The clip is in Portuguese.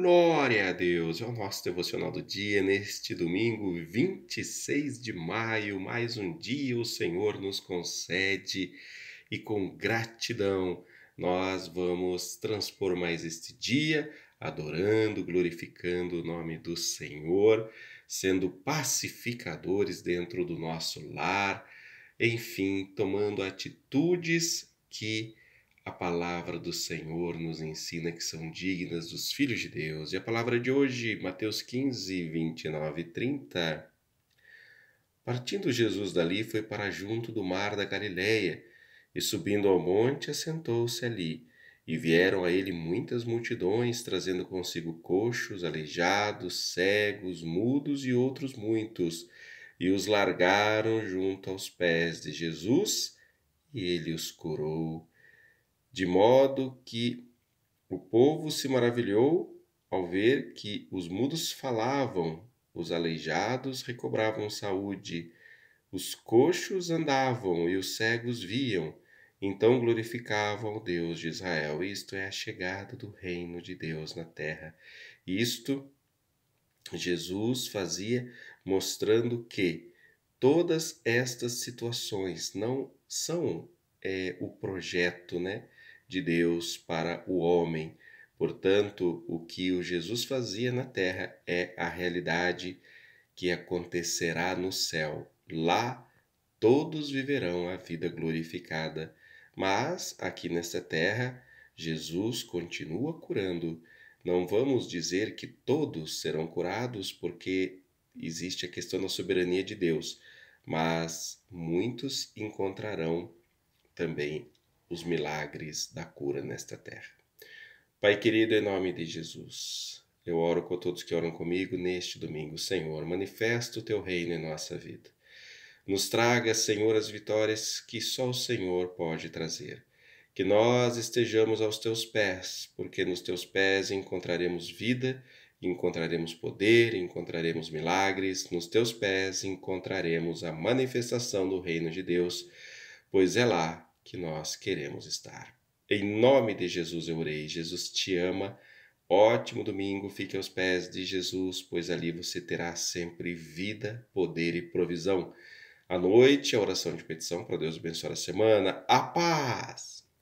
Glória a Deus! É o nosso devocional do dia neste domingo, 26 de maio. Mais um dia o Senhor nos concede e com gratidão nós vamos transformar este dia adorando, glorificando o nome do Senhor, sendo pacificadores dentro do nosso lar, enfim, tomando atitudes que a palavra do Senhor nos ensina que são dignas dos filhos de Deus. E a palavra de hoje, Mateus 15, 29 e 30. Partindo Jesus dali, foi para junto do mar da Galileia, e subindo ao monte, assentou-se ali. E vieram a ele muitas multidões, trazendo consigo coxos, aleijados, cegos, mudos e outros muitos, e os largaram junto aos pés de Jesus, e ele os curou de modo que o povo se maravilhou ao ver que os mudos falavam, os aleijados recobravam saúde, os coxos andavam e os cegos viam. Então glorificavam o Deus de Israel. Isto é a chegada do reino de Deus na terra. Isto Jesus fazia mostrando que todas estas situações não são é, o projeto, né? de Deus para o homem. Portanto, o que o Jesus fazia na terra é a realidade que acontecerá no céu. Lá todos viverão a vida glorificada. Mas aqui nesta terra, Jesus continua curando. Não vamos dizer que todos serão curados, porque existe a questão da soberania de Deus, mas muitos encontrarão também os milagres da cura nesta terra. Pai querido, em nome de Jesus, eu oro com todos que oram comigo neste domingo. Senhor, manifesta o teu reino em nossa vida. Nos traga, Senhor, as vitórias que só o Senhor pode trazer. Que nós estejamos aos teus pés, porque nos teus pés encontraremos vida, encontraremos poder, encontraremos milagres, nos teus pés encontraremos a manifestação do reino de Deus, pois é lá que nós queremos estar. Em nome de Jesus eu orei. Jesus te ama. Ótimo domingo, fique aos pés de Jesus, pois ali você terá sempre vida, poder e provisão. À noite, a oração de petição para Deus abençoar a semana. A paz!